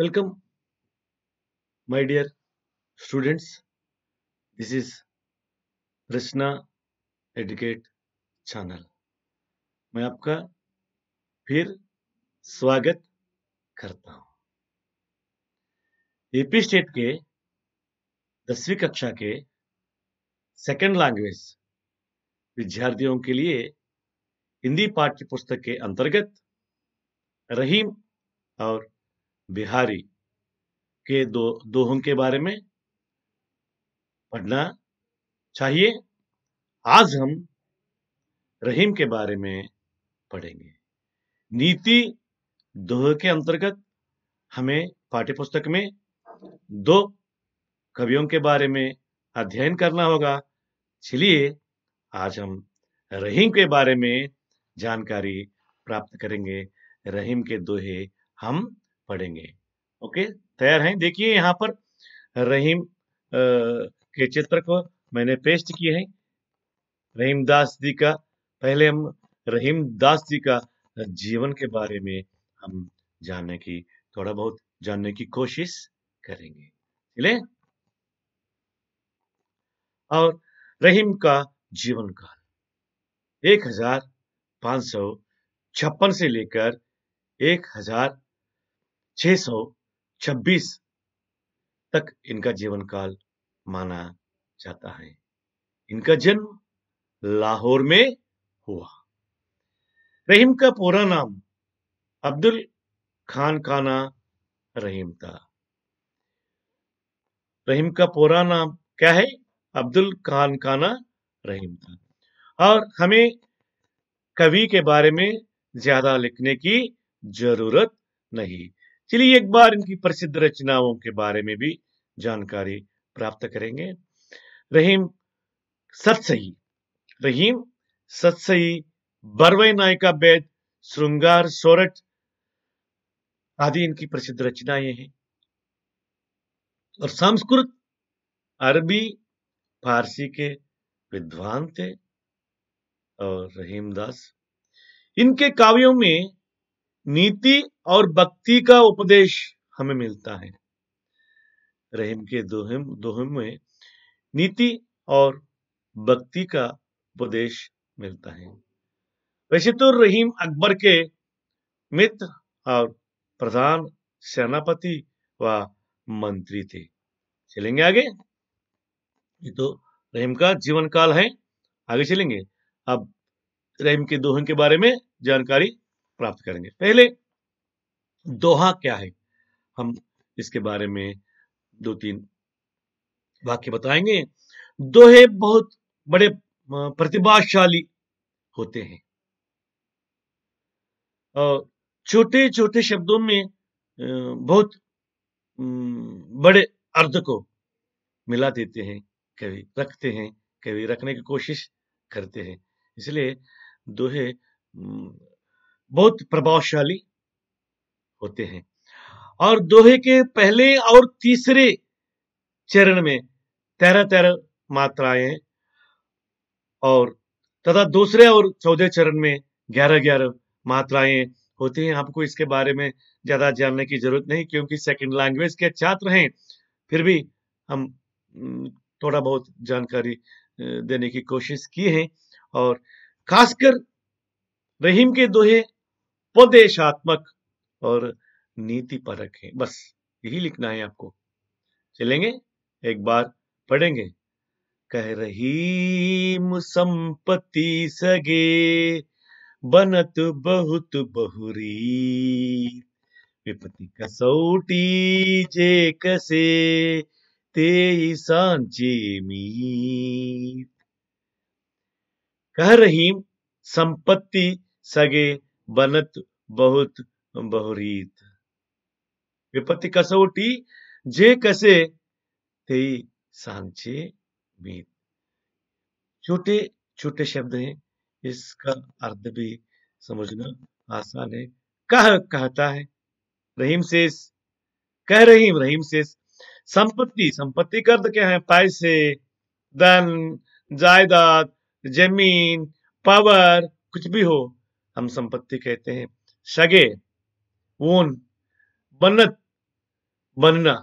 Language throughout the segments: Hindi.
Welcome, my dear students. This is Krishna Educate Channel. मैं आपका फिर स्वागत करता हूं एपी स्टेट के दसवीं कक्षा के सेकेंड लैंग्वेज विद्यार्थियों के लिए हिंदी पाठ्य पुस्तक के अंतर्गत रहीम और बिहारी के दो दोहों के बारे में पढ़ना चाहिए आज हम रहीम के बारे में पढ़ेंगे नीति दोह के अंतर्गत हमें पाठ्यपुस्तक में दो कवियों के बारे में अध्ययन करना होगा इसलिए आज हम रहीम के बारे में जानकारी प्राप्त करेंगे रहीम के दोहे हम पढ़ेंगे ओके तैयार हैं देखिए यहाँ पर रहीम आ, के चित्र को मैंने पेस्ट किए हैं रहीम दास जी का पहले हम रहीम दास जी का जीवन के बारे में हम जानने की थोड़ा बहुत जानने की कोशिश करेंगे चले और रहीम का जीवन काल एक हजार पांच सौ छप्पन से लेकर एक हजार 626 तक इनका जीवन काल माना जाता है इनका जन्म लाहौर में हुआ रहीम का पूरा नाम अब्दुल खान खाना रहीम था रहीम का पूरा नाम क्या है अब्दुल खान खाना रहीम था और हमें कवि के बारे में ज्यादा लिखने की जरूरत नहीं चलिए एक बार इनकी प्रसिद्ध रचनाओं के बारे में भी जानकारी प्राप्त करेंगे रहीम सतसही रहीम सतसही बरवई नायिका बेद श्रृंगार सोरठ आदि इनकी प्रसिद्ध रचनाएं हैं और संस्कृत अरबी फारसी के विद्वान थे और रहीमदास इनके काव्यों में नीति और भक्ति का उपदेश हमें मिलता है रहीम के दोहम दोहम में नीति और भक्ति का उपदेश मिलता है वैसे तो रहीम अकबर के मित्र और प्रधान सेनापति व मंत्री थे चलेंगे आगे ये तो रहीम का जीवन काल है आगे चलेंगे अब रहीम के दोहन के बारे में जानकारी प्राप्त करेंगे पहले दोहा क्या है हम इसके बारे में दो तीन वाक्य बताएंगे दोहे बहुत बड़े प्रतिभाशाली होते हैं और छोटे छोटे शब्दों में बहुत बड़े अर्थ को मिला देते हैं कभी रखते हैं कभी रखने की कोशिश करते हैं इसलिए दोहे बहुत प्रभावशाली होते हैं और दोहे के पहले और तीसरे चरण में तेरह तेरह मात्राएं और तथा दूसरे और चौदह चरण में ग्यारह ग्यारह मात्राएं होती हैं आपको इसके बारे में ज्यादा जानने की जरूरत नहीं क्योंकि सेकंड लैंग्वेज के छात्र हैं फिर भी हम थोड़ा बहुत जानकारी देने की कोशिश की है और खासकर रहीम के दोहे उपदेशात्मक और नीति परक है बस यही लिखना है आपको चलेंगे एक बार पढ़ेंगे कह रही संपत्ति सगे बनत बहुत बहुरी विपत्ति कसौटी जे कसे ते सांचे मीत कह रहीम संपत्ति सगे बनत बहुत बहुरीत विपत्ति कसोटी जे कसे ते सांचे मीत छोटे छोटे शब्द हैं इसका अर्थ भी समझना आसान है कह कहता है रहीम शेष कह रहीम रहीम शेष संपत्ति संपत्ति का अर्थ क्या है पैसे धन जायदाद जमीन पावर कुछ भी हो हम संपत्ति कहते हैं शगे वोन बनत बनना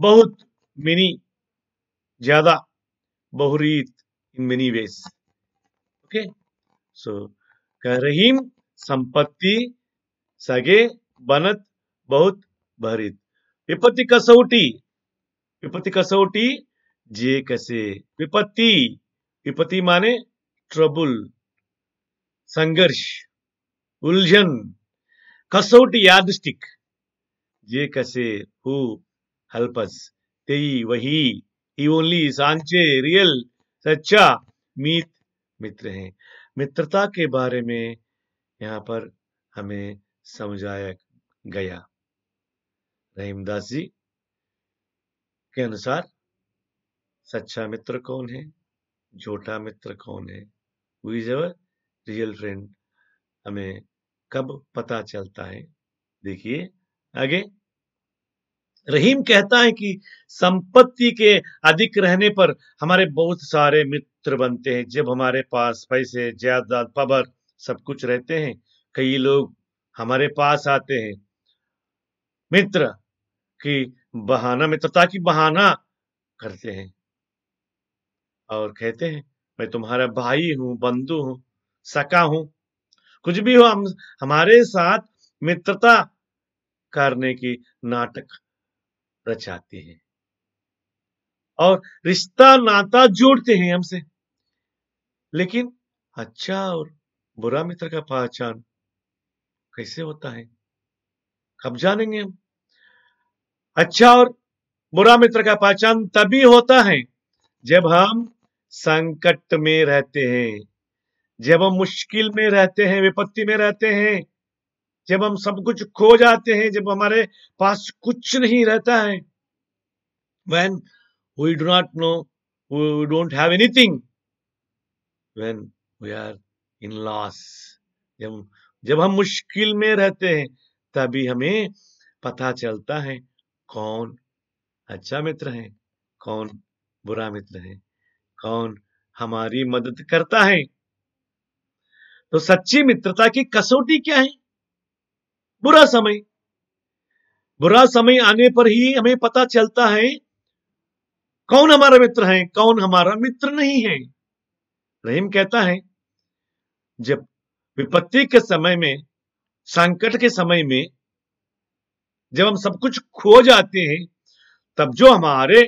बहुत मिनी ज्यादा बहुरीत इन मिनी वेस ओके सो करहीम संपत्ति सगे बनत बहुत भरित विपत्ति कसौटी विपत्ति कसौटी जे कसे विपत्ति विपत्ति माने ट्रबुल संघर्ष उलझन कसौट यादस्टिक जे कसे हु हल्पस तेई वही ही ओनली सांचे रियल सच्चा मीत मित्र हैं मित्रता के बारे में यहाँ पर हमें समझाया गया रहीमदास जी के अनुसार सच्चा मित्र कौन है झूठा मित्र कौन है हुई जब रियल ट्रेंड हमें कब पता चलता है देखिए आगे रहीम कहता है कि संपत्ति के अधिक रहने पर हमारे बहुत सारे मित्र बनते हैं जब हमारे पास पैसे जायदाद पबर सब कुछ रहते हैं कई लोग हमारे पास आते हैं मित्र की बहाना मित्रता की बहाना करते हैं और कहते हैं मैं तुम्हारा भाई हूं बंधु हूं सका हूं कुछ भी हो हम हमारे साथ मित्रता करने की नाटक रचाते हैं और रिश्ता नाता जोड़ते हैं हमसे लेकिन अच्छा और बुरा मित्र का पहचान कैसे होता है कब जानेंगे हम अच्छा और बुरा मित्र का पहचान तभी होता है जब हम संकट में रहते हैं जब हम मुश्किल में रहते हैं विपत्ति में रहते हैं जब हम सब कुछ खो जाते हैं जब हमारे पास कुछ नहीं रहता है when we do not know, we don't have anything, when we are in loss जब जब हम मुश्किल में रहते हैं तभी हमें पता चलता है कौन अच्छा मित्र है कौन बुरा मित्र है कौन हमारी मदद करता है तो सच्ची मित्रता की कसौटी क्या है बुरा समय बुरा समय आने पर ही हमें पता चलता है कौन हमारा मित्र है कौन हमारा मित्र नहीं है रहीम कहता है जब विपत्ति के समय में संकट के समय में जब हम सब कुछ खो जाते हैं तब जो हमारे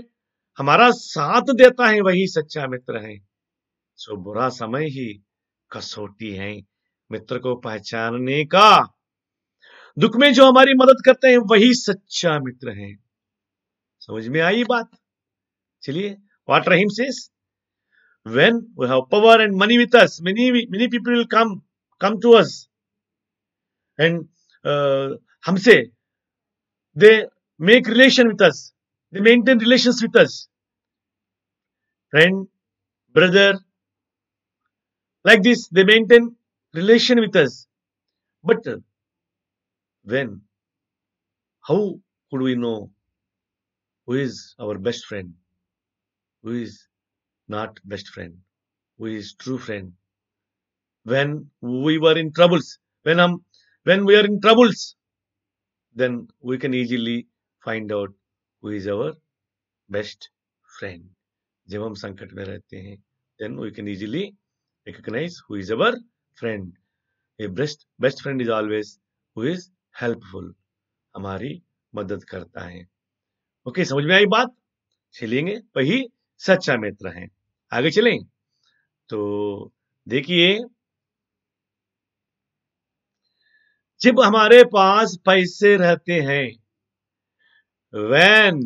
हमारा साथ देता है वही सच्चा मित्र है सो बुरा समय ही कसौटी है मित्र को पहचानने का दुख में जो हमारी मदद करते हैं वही सच्चा मित्र है समझ में आई बात चलिए वॉट रहीम से when we have power and money with us many many people will come come to us and हमसे they make relation with us they maintain relation with us friend brother Like this, they maintain relation with us. But uh, when? How could we know who is our best friend? Who is not best friend? Who is true friend? When we were in troubles, when I'm, um, when we are in troubles, then we can easily find out who is our best friend. जब हम संकट में रहते हैं recognize who is our friend a best best friend is always who is helpful हमारी मदद करता है ओके okay, समझ में आई बात चलेंगे वही सच्चा मित्र है आगे चलें तो देखिए जब हमारे पास पैसे रहते हैं when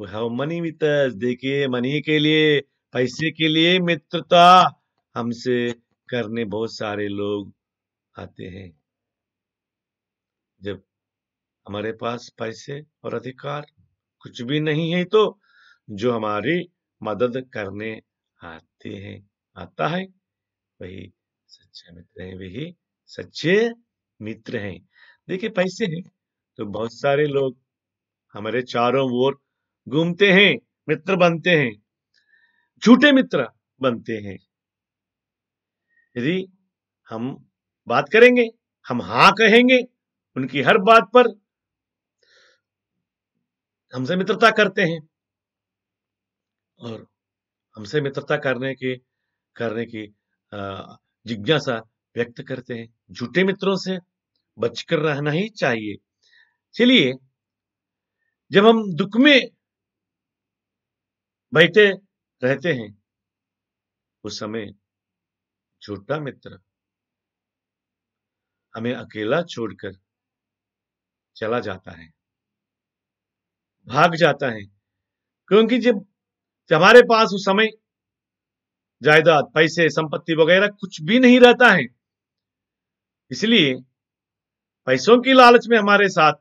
we have money with देखिए मनी के लिए पैसे के लिए मित्रता हमसे करने बहुत सारे लोग आते हैं जब हमारे पास पैसे और अधिकार कुछ भी नहीं है तो जो हमारी मदद करने आते हैं आता है वही सच्चे मित्र है वही सच्चे मित्र हैं देखिए पैसे हैं तो बहुत सारे लोग हमारे चारों ओर घूमते हैं मित्र बनते हैं झूठे मित्र बनते हैं यदि हम बात करेंगे हम हाँ कहेंगे उनकी हर बात पर हमसे मित्रता करते हैं और हमसे मित्रता करने के करने की जिज्ञासा व्यक्त करते हैं झूठे मित्रों से बचकर रहना ही चाहिए चलिए जब हम दुख में बैठे रहते हैं उस समय छोटा मित्र हमें अकेला छोड़कर चला जाता है भाग जाता है क्योंकि जब हमारे पास उस समय जायदाद पैसे संपत्ति वगैरह कुछ भी नहीं रहता है इसलिए पैसों की लालच में हमारे साथ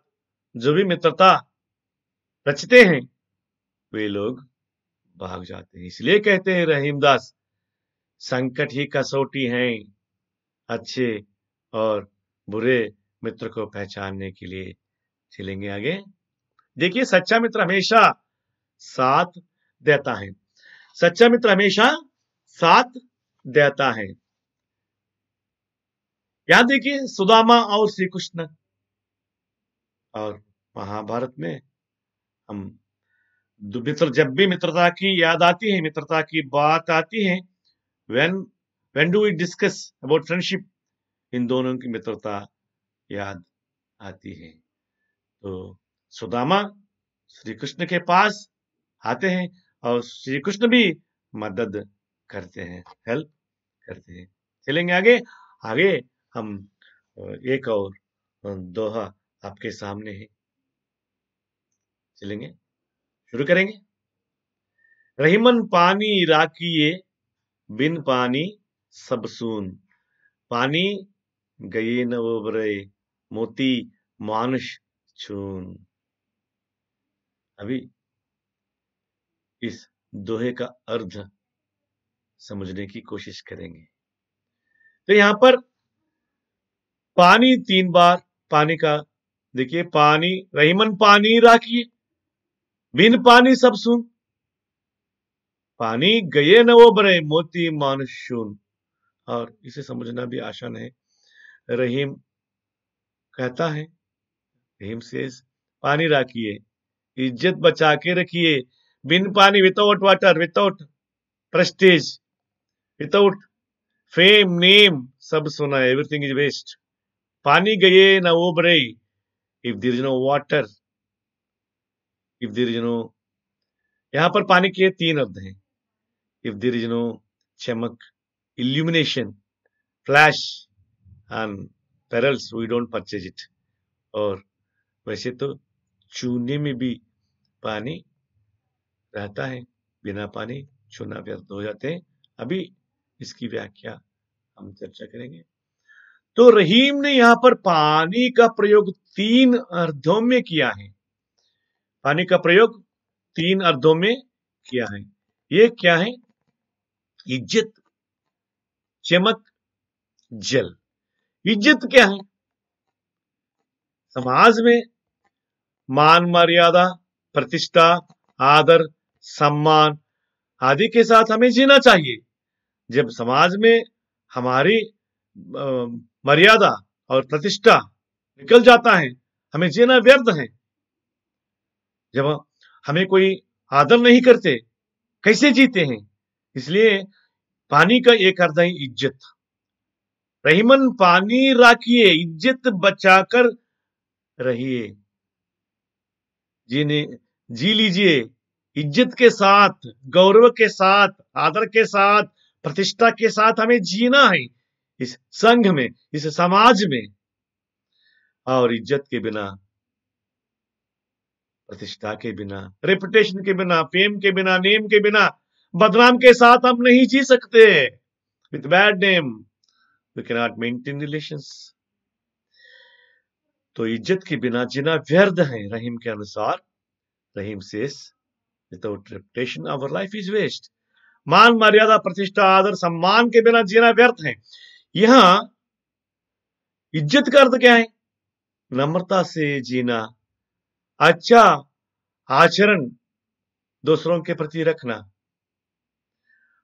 जो भी मित्रता रचते हैं वे लोग भाग जाते हैं इसलिए कहते हैं रहीमदास संकट ही कसौटी हैं अच्छे और बुरे मित्र को पहचानने के लिए चलेंगे आगे देखिए सच्चा मित्र हमेशा साथ देता है सच्चा मित्र हमेशा साथ देता है यहां देखिए सुदामा और श्री कृष्ण और महाभारत में हम मित्र जब भी मित्रता की याद आती है मित्रता की बात आती है when when do we discuss about friendship इन दोनों की मित्रता याद आती है तो सुदामा श्री कृष्ण के पास आते हैं और श्री कृष्ण भी मदद करते हैं हेल्प करते हैं चलेंगे आगे आगे हम एक और दोहा आपके सामने है चलेंगे शुरू करेंगे रहीमन पानी राखिए बिन पानी सबसून पानी गये न मोती मानुष छून अभी इस दोहे का अर्थ समझने की कोशिश करेंगे तो यहां पर पानी तीन बार पानी का देखिए पानी रहीमन पानी राखिए बिन पानी सब सुन पानी गए न वो बरे मोती मानसून और इसे समझना भी आसान है रहीम कहता है रहीम से पानी राखिए इज्जत बचा के रखिए बिन पानी without water without prestige without fame name सब सुना है एवरीथिंग इज वेस्ट पानी गए ना वो बरे if there is no water if there is no यहां पर पानी के तीन अर्थ हैं if there is no chemak illumination, flash and perils, we don't purchase it. और वैसे तो चूने में भी पानी रहता है बिना पानी छूना व्यर्थ हो जाते हैं अभी इसकी व्याख्या हम चर्चा करेंगे तो रहीम ने यहां पर पानी का प्रयोग तीन अर्धों में किया है पानी का प्रयोग तीन अर्धों में किया है ये क्या है इज्जत चमक जल इज्जत क्या है समाज में मान मर्यादा प्रतिष्ठा आदर सम्मान आदि के साथ हमें जीना चाहिए जब समाज में हमारी मर्यादा और प्रतिष्ठा निकल जाता है हमें जीना व्यर्थ है जब हमें कोई आदर नहीं करते कैसे जीते हैं इसलिए पानी का एक अर्थ है इज्जत रहीमन पानी राखिए इज्जत बचाकर रहिए जी जी लीजिए इज्जत के साथ गौरव के साथ आदर के साथ प्रतिष्ठा के साथ हमें जीना है इस संघ में इस समाज में और इज्जत के बिना प्रतिष्ठा के बिना रेपुटेशन के बिना फेम के बिना नेम के बिना बदनाम के साथ हम नहीं जी सकते with bad name we can not maintain relation तो इज्जत के बिना जीना व्यर्थ है रहीम के अनुसार Rahim says without reputation our life is waste मान मर्यादा प्रतिष्ठा आदर सम्मान के बिना जीना व्यर्थ है यहां इज्जत का अर्थ क्या है नम्रता से जीना अच्छा आचरण दूसरों के प्रति रखना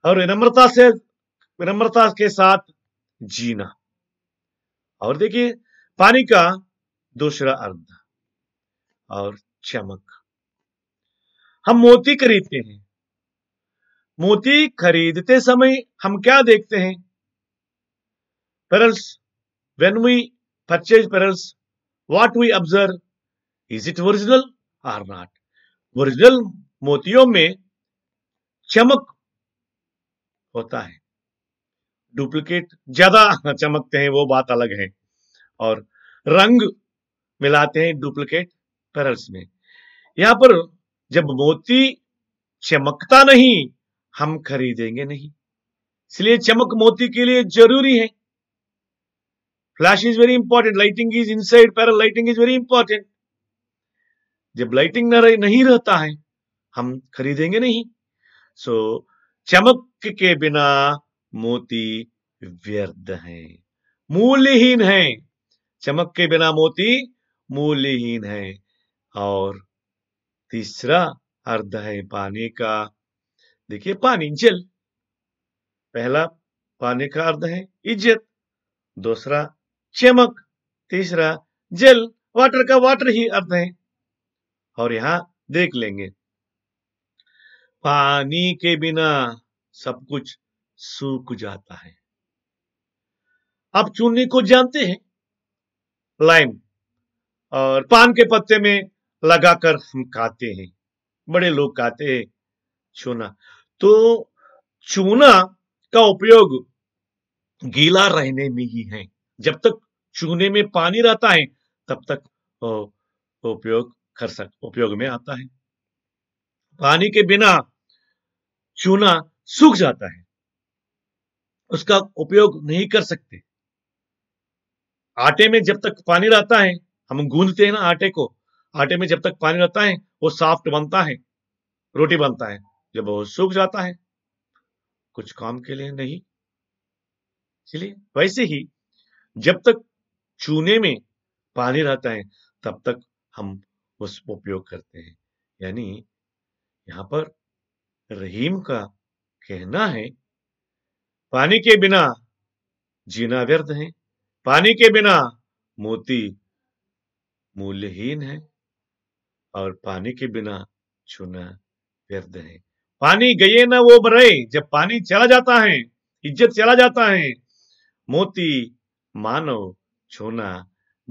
और विनम्रता से विनम्रता के साथ जीना और देखिए पानी का दूसरा अर्ध और चमक हम मोती खरीदते हैं मोती खरीदते समय हम क्या देखते हैं pearls when we purchase pearls what we observe is it original or not original मोतियों में चमक होता है डुप्लीकेट ज्यादा चमकते हैं वो बात अलग है और रंग मिलाते हैं डुप्लीकेट पेरल्स में यहां पर जब मोती चमकता नहीं हम खरीदेंगे नहीं इसलिए चमक मोती के लिए जरूरी है flash is very important lighting is inside pearl lighting is very important जब लाइटिंग नहीं रहता है हम खरीदेंगे नहीं सो so, चमक के बिना मोती व्यर्थ है मूल्यहीन है चमक के बिना मोती मूल्यहीन है और तीसरा अर्ध है पानी का देखिए पानी जल पहला पानी का अर्ध है इज्जत दूसरा चमक तीसरा जल वाटर का वाटर ही अर्थ है और यहां देख लेंगे पानी के बिना सब कुछ सूख जाता है आप चूनी को जानते हैं लाइम और पान के पत्ते में लगाकर हम खाते हैं बड़े लोग खाते हैं चूना तो चूना का उपयोग गीला रहने में ही है जब तक चूने में पानी रहता है तब तक उपयोग कर सक उपयोग में आता है पानी के बिना चूना सूख जाता है उसका उपयोग नहीं कर सकते आटे में जब तक पानी रहता है हम गूंदते हैं ना आटे को आटे में जब तक पानी रहता है वो सॉफ्ट बनता है रोटी बनता है जब वो सूख जाता है कुछ काम के लिए नहीं चलिए वैसे ही जब तक चूने में पानी रहता है तब तक हम उस उपयोग करते हैं यानी यहां पर रहीम का कहना है पानी के बिना जीना व्यर्थ है पानी के बिना मोती मूल्यहीन है और पानी के बिना छूना व्यर्थ है पानी गए ना वो बरे जब पानी चला जाता है इज्जत चला जाता है मोती मानो छूना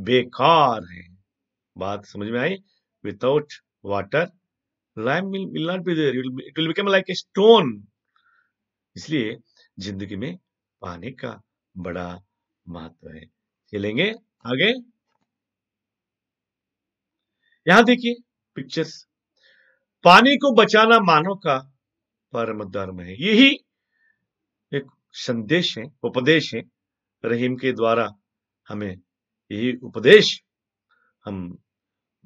बेकार है बात समझ में आई विदाउट वाटर लैम will, will not be there. It will, be, it will become like a stone. इसलिए जिंदगी में पानी का बड़ा महत्व है चलेंगे आगे यहां देखिए पिक्चर्स पानी को बचाना मानव का परम धर्म है यही एक संदेश है उपदेश है रहीम के द्वारा हमें यही उपदेश हम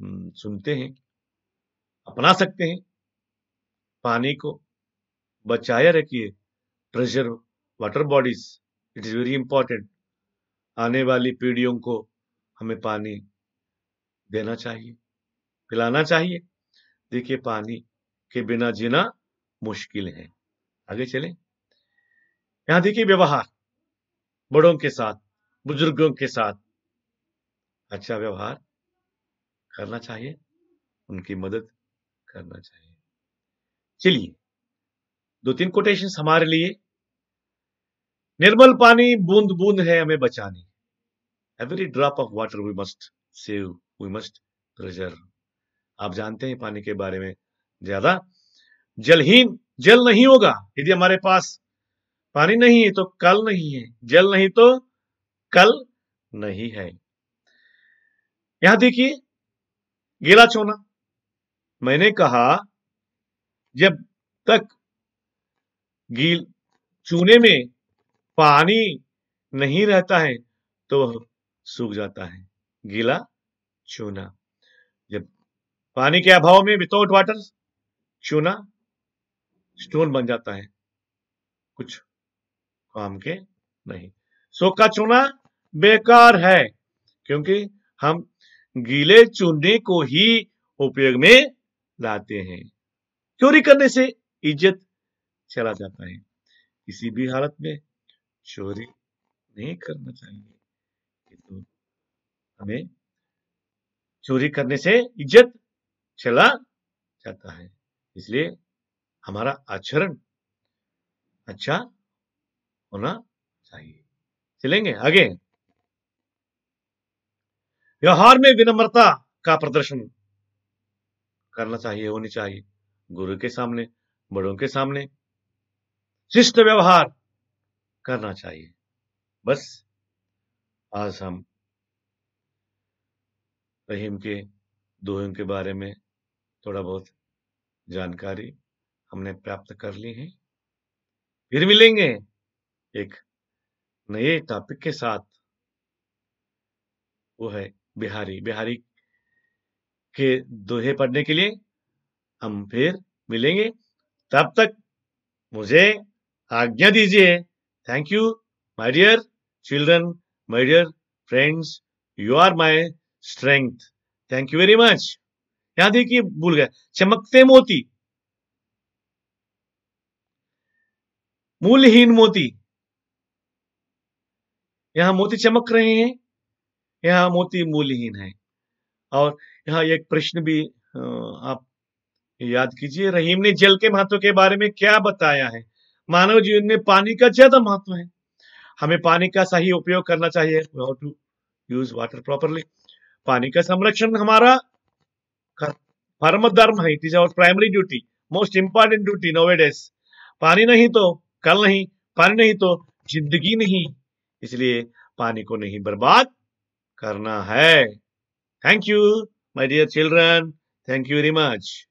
हम्म, सुनते हैं अपना सकते हैं पानी को बचाए रखिए pressure water bodies it is very important आने वाली पीढ़ियों को हमें पानी देना चाहिए पिलाना चाहिए देखिए पानी के बिना जीना मुश्किल है आगे चले यहां देखिए व्यवहार बड़ों के साथ बुजुर्गों के साथ अच्छा व्यवहार करना चाहिए उनकी मदद करना चाहिए चलिए दो तीन कोटेशन हमारे लिए निर्मल पानी बूंद बूंद है हमें बचानी every drop of water we must save we must preserve आप जानते हैं पानी के बारे में ज्यादा जलहीन जल नहीं होगा यदि हमारे पास पानी नहीं है तो कल नहीं है जल नहीं तो कल नहीं है यहां देखिए गीला चोना मैंने कहा जब तक गील चूने में पानी नहीं रहता है तो वह सूख जाता है गीला चूना जब पानी के अभाव में विदाउट वाटर चूना स्टोन बन जाता है कुछ काम के नहीं सोखा चूना बेकार है क्योंकि हम गीले चूने को ही उपयोग में लाते हैं चोरी करने से इज्जत चला जाता है किसी भी हालत में चोरी नहीं करना चाहिए किंतु तो हमें चोरी करने से इज्जत चला जाता है इसलिए हमारा आचरण अच्छा होना चाहिए चलेंगे आगे व्यवहार में विनम्रता का प्रदर्शन करना चाहिए होनी चाहिए गुरु के सामने बड़ों के सामने शिष्ट व्यवहार करना चाहिए बस आज हम रहीम के दोहे के बारे में थोड़ा बहुत जानकारी हमने प्राप्त कर ली है फिर मिलेंगे एक नए टॉपिक के साथ वो है बिहारी बिहारी के दोहे पढ़ने के लिए हम फिर मिलेंगे तब तक मुझे आज्ञा दीजिए thank you my dear children my dear friends you are my strength thank you very much यहां देखिए भूल गया चमकते मोती मूलहीन मोती यहां मोती चमक रहे हैं यहां मोती मूलहीन है और यहाँ एक प्रश्न भी आप याद कीजिए रहीम ने जल के महत्व के बारे में क्या बताया है मानव जीवन में पानी का ज्यादा महत्व है हमें पानी का सही उपयोग करना चाहिए how to use water properly पानी का संरक्षण हमारा परम धर्म है it is our primary duty most important duty nowadays पानी नहीं तो कल नहीं पानी नहीं तो जिंदगी नहीं इसलिए पानी को नहीं बर्बाद करना है Thank you, my dear children. Thank you very much.